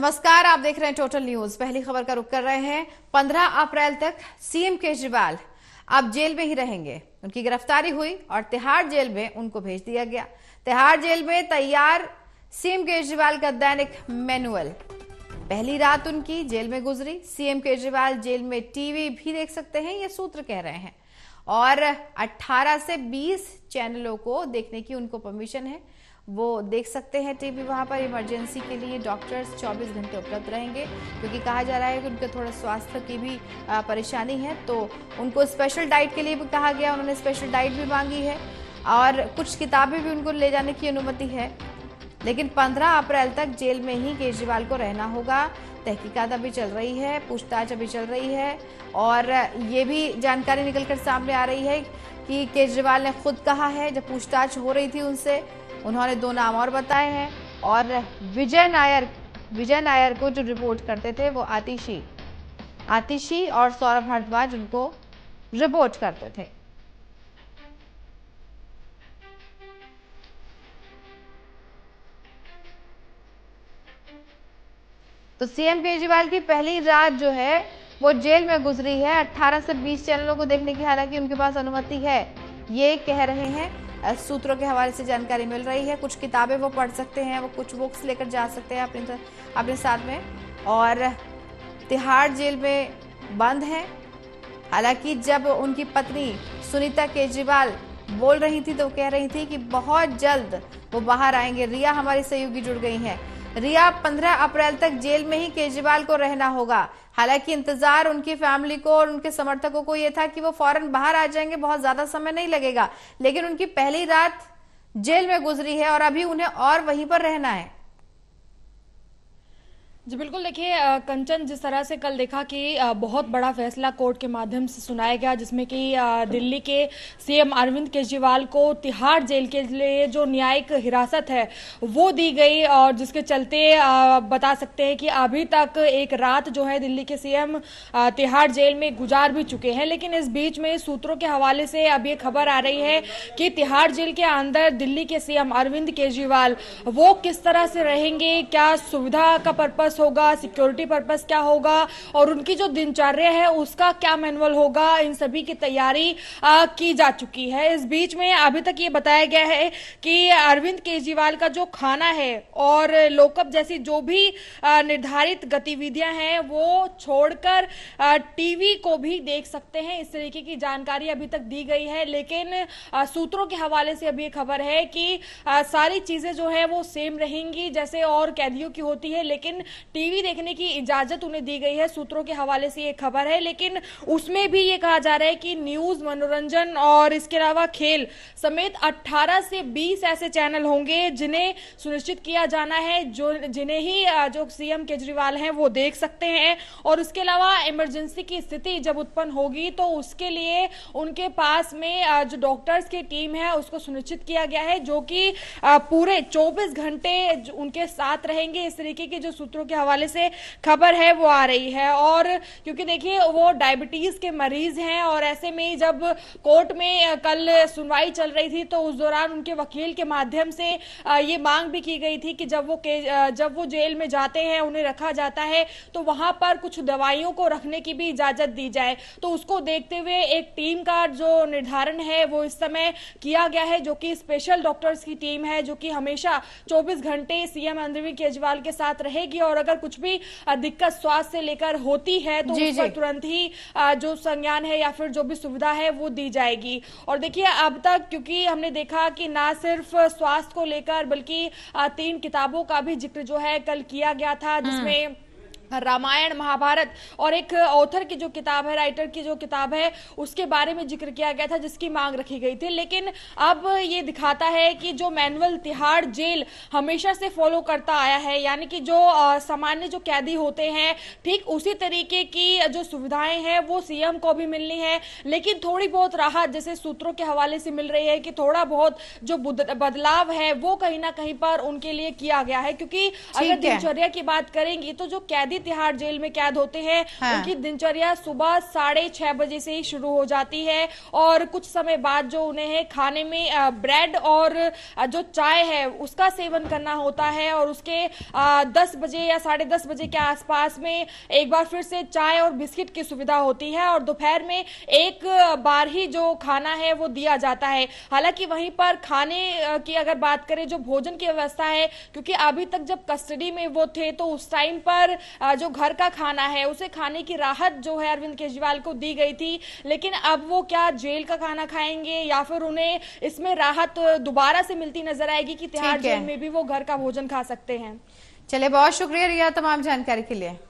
नमस्कार आप देख रहे हैं टोटल न्यूज पहली खबर का रुख कर रहे हैं 15 अप्रैल तक सीएम केजरीवाल अब जेल में ही रहेंगे उनकी गिरफ्तारी हुई और तिहाड़ जेल में उनको भेज दिया गया तिहाड़ जेल में तैयार सीएम केजरीवाल का दैनिक मैनुअल पहली रात उनकी जेल में गुजरी सीएम केजरीवाल जेल में टीवी भी देख सकते हैं ये सूत्र कह रहे हैं और 18 से 20 चैनलों को देखने की उनको परमिशन है वो देख सकते हैं टीवी वहाँ पर इमरजेंसी के लिए डॉक्टर्स 24 घंटे उपलब्ध रहेंगे क्योंकि कहा जा रहा है कि उनके थोड़ा स्वास्थ्य की भी परेशानी है तो उनको स्पेशल डाइट के लिए भी कहा गया उन्होंने स्पेशल डाइट भी मांगी है और कुछ किताबें भी उनको ले जाने की अनुमति है लेकिन 15 अप्रैल तक जेल में ही केजरीवाल को रहना होगा तहकीकात अभी चल रही है पूछताछ अभी चल रही है और ये भी जानकारी निकलकर सामने आ रही है कि केजरीवाल ने खुद कहा है जब पूछताछ हो रही थी उनसे उन्होंने दो नाम और बताए हैं और विजय नायर विजय नायर को जो रिपोर्ट करते थे वो आतिशी आतिशी और सौरभ भारद्वाज उनको रिपोर्ट करते थे तो सीएम केजरीवाल की पहली रात जो है वो जेल में गुजरी है 18 से 20 चैनलों को देखने की हालांकि उनके पास अनुमति है ये कह रहे हैं सूत्रों के हवाले से जानकारी मिल रही है कुछ किताबें वो पढ़ सकते हैं वो कुछ बुक्स लेकर जा सकते हैं अपने अपने साथ में और तिहाड़ जेल में बंद हैं हालांकि जब उनकी पत्नी सुनीता केजरीवाल बोल रही थी तो कह रही थी कि बहुत जल्द वो बाहर आएंगे रिया हमारी सहयोगी जुड़ गई हैं रिया 15 अप्रैल तक जेल में ही केजरीवाल को रहना होगा हालांकि इंतजार उनकी फैमिली को और उनके समर्थकों को यह था कि वो फौरन बाहर आ जाएंगे बहुत ज्यादा समय नहीं लगेगा लेकिन उनकी पहली रात जेल में गुजरी है और अभी उन्हें और वहीं पर रहना है जी बिल्कुल देखिए कंचन जिस तरह से कल देखा कि बहुत बड़ा फैसला कोर्ट के माध्यम से सुनाया गया जिसमें कि दिल्ली के सीएम अरविंद केजरीवाल को तिहाड़ जेल के लिए जो न्यायिक हिरासत है वो दी गई और जिसके चलते बता सकते हैं कि अभी तक एक रात जो है दिल्ली के सीएम तिहाड़ जेल में गुजार भी चुके हैं लेकिन इस बीच में सूत्रों के हवाले से अब ये खबर आ रही है कि तिहाड़ जेल के अंदर दिल्ली के सीएम अरविंद केजरीवाल वो किस तरह से रहेंगे क्या सुविधा का पर्पज होगा सिक्योरिटी पर्पज क्या होगा और उनकी जो दिनचर्या है उसका क्या मैनुअल होगा इन सभी की तैयारी की जा चुकी है इस बीच में अभी तक ये बताया गया है कि अरविंद केजरीवाल का जो खाना है और लोकअप जैसी जो भी निर्धारित गतिविधियां हैं वो छोड़कर टीवी को भी देख सकते हैं इस तरीके की जानकारी अभी तक दी गई है लेकिन सूत्रों के हवाले से अभी खबर है कि सारी चीजें जो है वो सेम रहेंगी जैसे और कैदियों की होती है लेकिन टीवी देखने की इजाजत उन्हें दी गई है सूत्रों के हवाले से ये खबर है लेकिन उसमें भी ये कहा जा रहा है कि न्यूज मनोरंजन और इसके अलावा खेल समेत 18 से 20 ऐसे चैनल होंगे जिन्हें सुनिश्चित किया जाना है जो जिन्हें ही जो सीएम केजरीवाल हैं वो देख सकते हैं और उसके अलावा इमरजेंसी की स्थिति जब उत्पन्न होगी तो उसके लिए उनके पास में जो डॉक्टर्स की टीम है उसको सुनिश्चित किया गया है जो कि पूरे 24 घंटे उनके साथ रहेंगे इस तरीके के जो सूत्रों के हवाले से खबर है वो आ रही है और क्योंकि देखिए वो डायबिटीज़ के मरीज हैं और ऐसे में जब कोर्ट में कल सुनवाई चल रही थी तो उस दौरान उनके वकील के माध्यम से ये मांग भी की गई थी कि जब वो जब वो जेल में जाते हैं उन्हें रखा जाता है तो वहां पर कुछ दवाइयों को रखने की भी इजाज़त दी जाए तो उसको देखते हुए एक टीम का जो निर्धारण है वो इस समय किया गया है जो कि स्पेशल डॉक्टर्स की टीम है जो कि हमेशा 24 घंटे सीएम अरविंद केजरीवाल के साथ रहेगी और अगर कुछ भी दिक्कत स्वास्थ्य से लेकर होती है तो उस पर तुरंत ही जो संज्ञान है या फिर जो भी सुविधा है वो दी जाएगी और देखिए अब तक क्योंकि हमने देखा कि ना सिर्फ स्वास्थ्य को लेकर बल्कि तीन किताबों का भी जिक्र जो है कल किया गया था हम्म। जिसमें रामायण महाभारत और एक ऑथर की जो किताब है राइटर की जो किताब है उसके बारे में जिक्र किया गया था जिसकी मांग रखी गई थी लेकिन अब ये दिखाता है कि जो मैनुअल तिहाड़ जेल हमेशा से फॉलो करता आया है यानी कि जो सामान्य जो कैदी होते हैं ठीक उसी तरीके की जो सुविधाएं हैं वो सीएम को भी मिलनी है लेकिन थोड़ी बहुत राहत जैसे सूत्रों के हवाले से मिल रही है कि थोड़ा बहुत जो बदलाव है वो कहीं ना कहीं पर उनके लिए किया गया है क्योंकि अगर दिनचर्या की बात करेंगी तो जो कैदी तिहाड़ जेल में कैद होते हैं हाँ। उनकी दिनचर्या सुबह साढ़े छह बजे से ही शुरू हो जाती है और कुछ समय बाद जो उन्हें है खाने में ब्रेड और जो चाय है उसका सेवन करना होता है और उसके दस बजे या साढ़े दस बजे के आसपास में एक बार फिर से चाय और बिस्किट की सुविधा होती है और दोपहर में एक बार ही जो खाना है वो दिया जाता है हालांकि वहीं पर खाने की अगर बात करें जो भोजन की व्यवस्था है क्योंकि अभी तक जब कस्टडी में वो थे तो उस टाइम पर जो घर का खाना है उसे खाने की राहत जो है अरविंद केजरीवाल को दी गई थी लेकिन अब वो क्या जेल का खाना खाएंगे या फिर उन्हें इसमें राहत दोबारा से मिलती नजर आएगी कि तिहाड़ जेल में भी वो घर का भोजन खा सकते हैं चले बहुत शुक्रिया रिया तमाम जानकारी के लिए